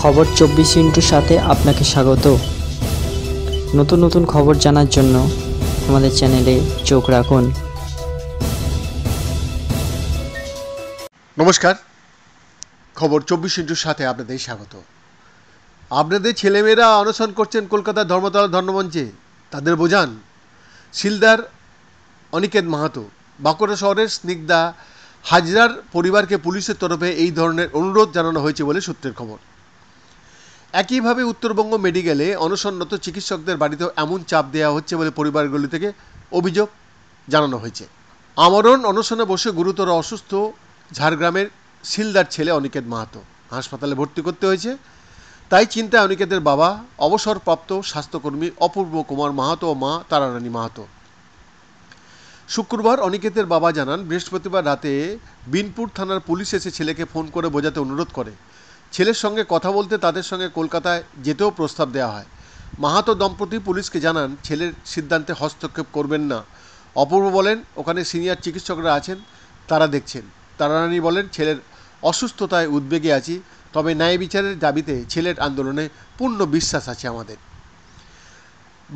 খবর চব্বিশ ইন্টুর সাথে আপনাকে স্বাগত নতুন নতুন খবর জানার জন্য আমাদের চ্যানেলে চোখ রাখুন নমস্কার খবর চব্বিশ ইন্টুর সাথে আপনাদের স্বাগত আপনাদের ছেলেমেয়েরা অনশন করছেন কলকাতার ধর্মতলা ধর্মমঞ্চে তাদের বোঝান শিলদার অনিকেত মাহাতো বাঁকুড়া শহরের স্নিগ্ধা হাজরার পরিবারকে পুলিশের তরফে এই ধরনের অনুরোধ জানানো হয়েছে বলে সূত্রের খবর একইভাবে উত্তরবঙ্গ মেডিকেলে অনশনরত চিকিৎসকদের বাড়িতেও এমন চাপ দেওয়া হচ্ছে বলে পরিবারগুলি থেকে অভিযোগ জানানো হয়েছে আমরণ অনশনে বসে গুরুতর অসুস্থ ঝাড়গ্রামের সিলদার ছেলে অনিকেত মাহাতো হাসপাতালে ভর্তি করতে হয়েছে তাই চিন্তায় অনিকেতের বাবা অবসরপ্রাপ্ত স্বাস্থ্যকর্মী অপূর্ব কুমার মাহাতো ও মা তারারানী মাহাতো শুক্রবার অনিকেতের বাবা জানান বৃহস্পতিবার রাতে বিনপুর থানার পুলিশ এসে ছেলেকে ফোন করে বোঝাতে অনুরোধ করে ছেলের সঙ্গে কথা বলতে তাদের সঙ্গে কলকাতায় যেতেও প্রস্তাব দেওয়া হয় মাহাতো দম্পতি পুলিশকে জানান ছেলের সিদ্ধান্তে হস্তক্ষেপ করবেন না অপূর্ব বলেন ওখানে সিনিয়র চিকিৎসকরা আছেন তারা দেখছেন তারানি বলেন ছেলের অসুস্থতায় উদ্বেগে আছি তবে ন্যায় বিচারের দাবিতে ছেলের আন্দোলনে পূর্ণ বিশ্বাস আছে আমাদের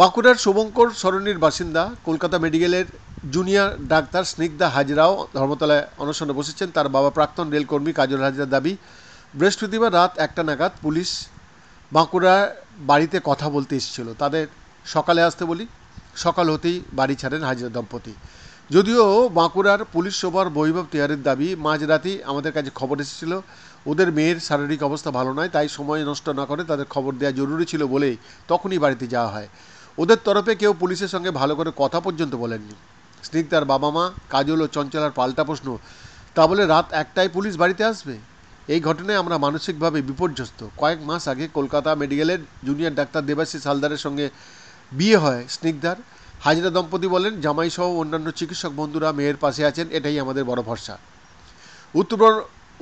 বাঁকুড়ার শুভঙ্কর সরণির বাসিন্দা কলকাতা মেডিকেলের জুনিয়র ডাক্তার স্নিগ্ধা হাজরাও ধর্মতলায় অনশনে বসেছেন তার বাবা প্রাক্তন রেলকর্মী কাজল হাজরার দাবি বৃহস্পতিবার রাত একটা নাগাদ পুলিশ বাঁকুড়ার বাড়িতে কথা বলতে এসেছিল তাদের সকালে আসতে বলি সকাল হতেই বাড়ি ছাড়েন হাজিরা দম্পতি যদিও বাঁকুড়ার পুলিশ সভার বৈভব তিহারের দাবি মাঝরাতি আমাদের কাছে খবর এসেছিল ওদের মেয়ের শারীরিক অবস্থা ভালো নয় তাই সময় নষ্ট না করে তাদের খবর দেওয়া জরুরি ছিল বলেই তখনই বাড়িতে যাওয়া হয় ওদের তরফে কেউ পুলিশের সঙ্গে ভালো করে কথা পর্যন্ত বলেননি স্নিগ্ধার বাবা মা কাজল ও চঞ্চলার পাল্টা প্রশ্ন তা বলে রাত একটায় পুলিশ বাড়িতে আসবে এই ঘটনায় আমরা মানসিকভাবে বিপর্যস্ত কয়েক মাস আগে কলকাতা মেডিকেলের জুনিয়র ডাক্তার দেবাশিস হালদারের সঙ্গে বিয়ে হয় স্নিগ্ধার হাজিরা দম্পতি বলেন জামাইসহ অন্যান্য চিকিৎসক বন্ধুরা মেয়ের পাশে আছেন এটাই আমাদের বড় ভরসা উত্তর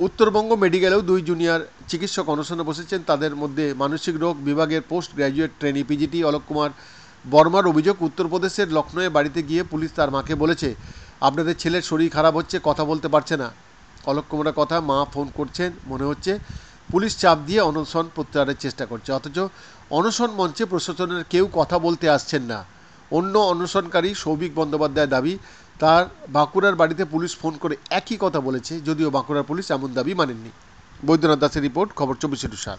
উত্তরবঙ্গ মেডিকেলেও দুই জুনিয়র চিকিৎসক অনশনে বসেছেন তাদের মধ্যে মানসিক রোগ বিভাগের post graduate trainee PGT Alok Kumar বর্মার অভিযোগ উত্তরপ্রদেশের লক্ষ্ণৌয়ে বাড়িতে গিয়ে পুলিশ তার মাকে বলেছে আপনাদের ছেলের শরীর খারাপ হচ্ছে কথা বলতে পারছে না অলক কুমারের কথা মা ফোন করছেন মনে হচ্ছে পুলিশ চাপ দিয়ে অনশন প্রত্যাহারের চেষ্টা করছে অথচ অনশন মঞ্চে প্রশাসনের কেউ কথা বলতে আসছেন না অন্য অনশনকারী সৌভিক বন্দ্যোপাধ্যায় দাবি তার বাঁকুড়ার বাড়িতে পুলিশ ফোন করে একই কথা বলেছে যদিও বাঁকুড়ার পুলিশ এমন দাবি মানেননি বৈদ্যনাথ দাসের রিপোর্ট খবর চব্বিশে সাল